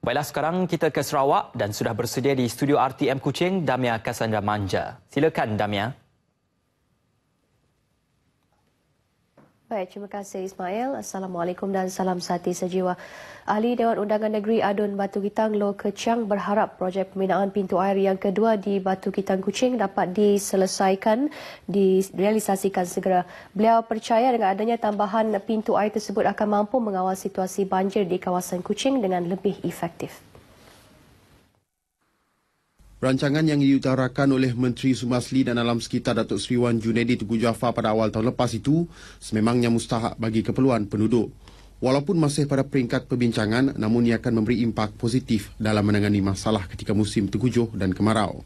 Baiklah sekarang kita ke Sarawak dan sudah bersedia di studio RTM Kuching Damia Kasandra Manja. Silakan Damia. Baik, terima kasih Ismail. Assalamualaikum dan salam sati sejiwa. Ahli Dewan Undangan Negeri Adun Batu Kitang Lo Keciang berharap projek pembinaan pintu air yang kedua di Batu Kitang Kuching dapat diselesaikan, direalisasikan segera. Beliau percaya dengan adanya tambahan pintu air tersebut akan mampu mengawal situasi banjir di kawasan Kuching dengan lebih efektif. Rancangan yang diutarakan oleh Menteri Sumasli dan Alam Sekitar Datuk Seri Wan Junedi Tugu Jaafar pada awal tahun lepas itu sememangnya mustahak bagi keperluan penduduk. Walaupun masih pada peringkat perbincangan, namun ia akan memberi impak positif dalam menangani masalah ketika musim tegujuh dan kemarau.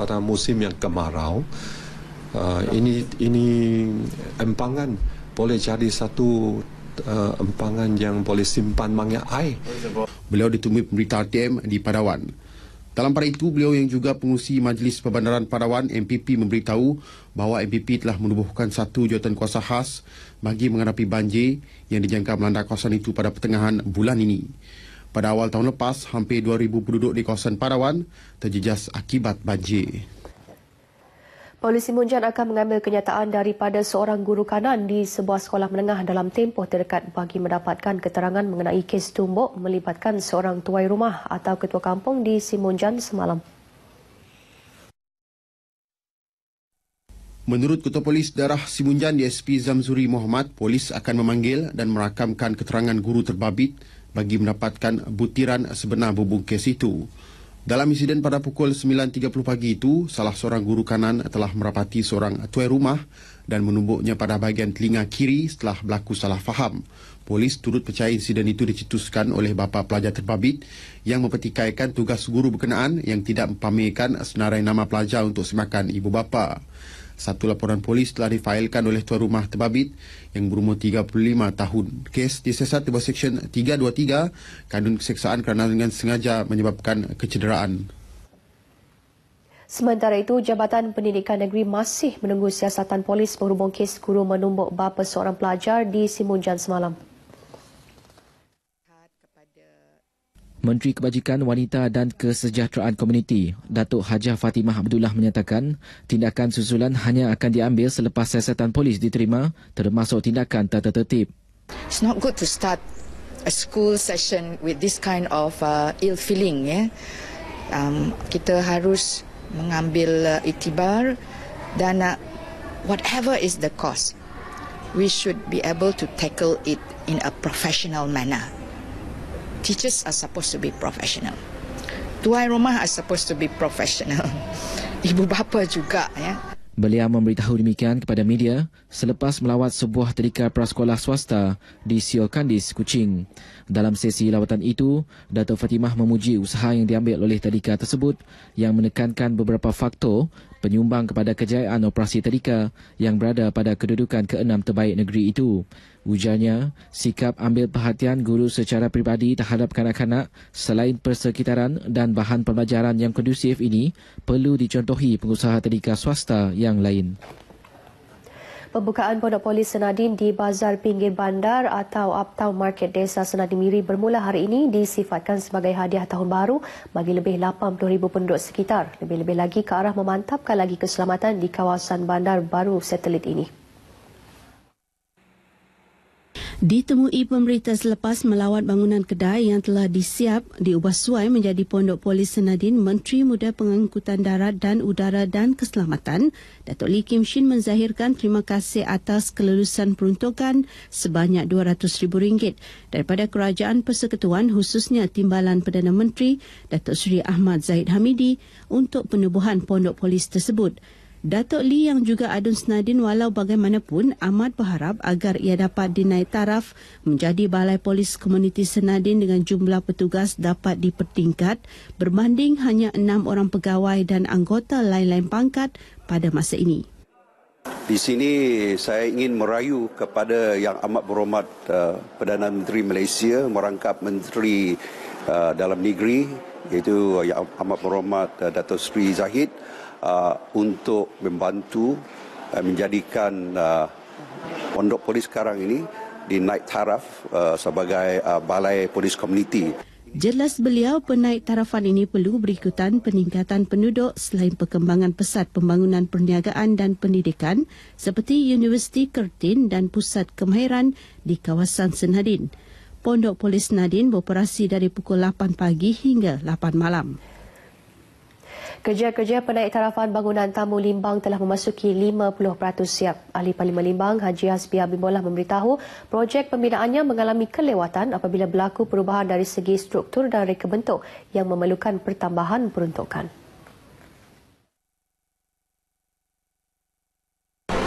Pada musim yang kemarau, uh, ini ini empangan boleh jadi satu uh, empangan yang boleh simpan banyak air. Beliau ditemui pemberita RTM di Padawan. Dalam pada itu, beliau yang juga pengusi Majlis Perbandaran Padawan MPP memberitahu bahawa MPP telah menubuhkan satu jawatan kuasa khas bagi menghadapi banjir yang dijangka melanda kawasan itu pada pertengahan bulan ini. Pada awal tahun lepas, hampir 2,000 penduduk di kawasan Padawan terjejas akibat banjir. Polisi Munjan akan mengambil kenyataan daripada seorang guru kanan di sebuah sekolah menengah dalam tempoh terdekat bagi mendapatkan keterangan mengenai kes tumbuk melibatkan seorang tuai rumah atau ketua kampung di Simunjan semalam. Menurut Ketua Polis Darah Simunjan DSP Zamzuri Mohamad, polis akan memanggil dan merakamkan keterangan guru terbabit bagi mendapatkan butiran sebenar bubung kes itu. Dalam insiden pada pukul 9.30 pagi itu, salah seorang guru kanan telah merapati seorang tuai rumah dan menumbuknya pada bahagian telinga kiri setelah berlaku salah faham. Polis turut percaya insiden itu dicetuskan oleh bapa pelajar terbabit yang mempertikaikan tugas guru berkenaan yang tidak mempamerkan senarai nama pelajar untuk semakan ibu bapa. Satu laporan polis telah difailkan oleh tuan rumah terbabit yang berumur 35 tahun. Kes disesat di bawah Seksyen 323 Kanun keseksaan kerana dengan sengaja menyebabkan kecederaan. Sementara itu, Jabatan Pendidikan Negeri masih menunggu siasatan polis berhubung kes guru menumbuk bapa seorang pelajar di Simunjan semalam. Menteri Kebajikan Wanita dan Kesejahteraan Komuniti, Datuk Hajah Fatimah Abdullah menyatakan, tindakan susulan hanya akan diambil selepas siasatan polis diterima termasuk tindakan tata tertib. It's not good to start a school session with this kind of uh, ill feeling. Yeah? Um, kita harus mengambil uh, itibar dan uh, whatever is the cost, we should be able to tackle it in a professional manner teachers are supposed to be professional. Tuan rumah are supposed to be professional. Ibu bapa juga ya. Yeah. Beliau memberitahu demikian kepada media selepas melawat sebuah tadika prasekolah swasta di Sio Kandis, Kuching. Dalam sesi lawatan itu, Dato' Fatimah memuji usaha yang diambil oleh tadika tersebut yang menekankan beberapa faktor penyumbang kepada kejayaan operasi tadika yang berada pada kedudukan keenam terbaik negeri itu. Ujarnya, sikap ambil perhatian guru secara peribadi terhadap kanak-kanak selain persekitaran dan bahan pembelajaran yang kondusif ini perlu dicontohi pengusaha tadika swasta yang lain. Pembukaan Pondok Polis Senadin di Bazar Pinggir Bandar atau Uptown Market Desa Senadim Miri bermula hari ini disifatkan sebagai hadiah tahun baru bagi lebih 80,000 penduduk sekitar. Lebih-lebih lagi ke arah memantapkan lagi keselamatan di kawasan bandar baru satelit ini. Ditemui pemerintah selepas melawat bangunan kedai yang telah disiap diubah suai menjadi pondok polis Senadin, Menteri Muda Pengangkutan Darat dan Udara dan Keselamatan, Datuk Lee Kim Shin menzahirkan terima kasih atas kelulusan peruntukan sebanyak rm ringgit daripada Kerajaan Persekutuan khususnya Timbalan Perdana Menteri Datuk Seri Ahmad Zahid Hamidi untuk penubuhan pondok polis tersebut. Datuk Lee yang juga adun senadin walau bagaimanapun amat berharap agar ia dapat dinaik taraf menjadi balai polis komuniti senadin dengan jumlah petugas dapat dipertingkat berbanding hanya enam orang pegawai dan anggota lain-lain pangkat pada masa ini. Di sini saya ingin merayu kepada yang amat berhormat uh, Perdana Menteri Malaysia merangkap Menteri uh, Dalam Negeri iaitu yang amat berhormat uh, Dato' Sri Zahid Uh, untuk membantu uh, menjadikan uh, pondok polis sekarang ini di naik taraf uh, sebagai uh, balai polis komuniti. Jelas beliau penaik tarafan ini perlu berikutan peningkatan penduduk selain perkembangan pesat pembangunan perniagaan dan pendidikan seperti Universiti Kertin dan Pusat Kemahiran di kawasan Senadin. Pondok Polis Nadin beroperasi dari pukul 8 pagi hingga 8 malam. Kerja-kerja penaik tarafan bangunan tamu Limbang telah memasuki 50% siap. Ahli Parlimen Limbang, Haji Hasbi Abimbolah memberitahu projek pembinaannya mengalami kelewatan apabila berlaku perubahan dari segi struktur dan reka bentuk yang memerlukan pertambahan peruntukan.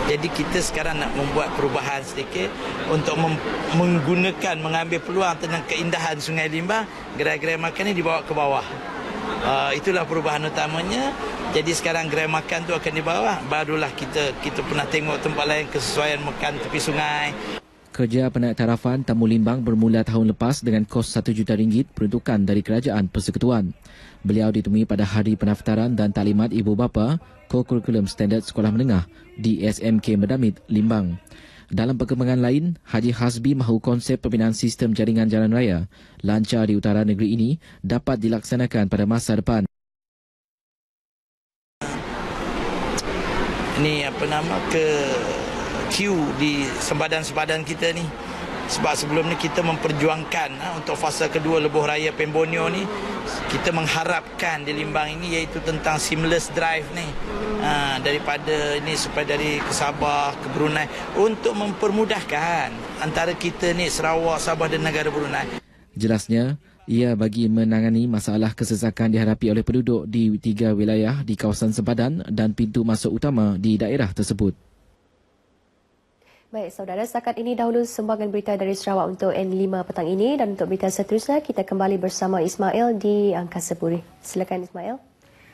Jadi kita sekarang nak membuat perubahan sedikit untuk menggunakan, mengambil peluang tentang keindahan Sungai Limbang, gerai-gerai makan ini dibawa ke bawah. Uh, itulah perubahan utamanya. Jadi sekarang gram makan tu akan dibawa. Barulah kita kita pernah tengok tempat lain kesesuaian makan tepi sungai. Kerja penaiktarafan tamu limbang bermula tahun lepas dengan kos satu juta ringgit peruntukan dari Kerajaan Persekutuan. Beliau ditemui pada hari pendaftaran dan talimat ibu bapa, kokurikulum standard sekolah menengah di SMK Medamit, Limbang. Dalam perkembangan lain, Haji Hasbi mahu konsep pembinaan sistem jaringan jalan raya lancar di utara negeri ini dapat dilaksanakan pada masa depan. Ini apa nama ke queue di sempadan-sempadan kita ni sebab sebelum ni kita memperjuangkan ha, untuk fasa kedua lebuh raya Pembonio ni kita mengharapkan di Limbang ini iaitu tentang seamless drive ni ha, daripada ini supaya dari Kesabah ke Brunei untuk mempermudahkan antara kita ni Sarawak, Sabah dan negara Brunei. Jelasnya, ia bagi menangani masalah kesesakan dihadapi oleh penduduk di tiga wilayah di kawasan sempadan dan pintu masuk utama di daerah tersebut. Baik, saudara, setakat ini dahulu sembangan berita dari Sarawak untuk N5 petang ini dan untuk berita seterusnya kita kembali bersama Ismail di Angkasa Puri. Silakan Ismail.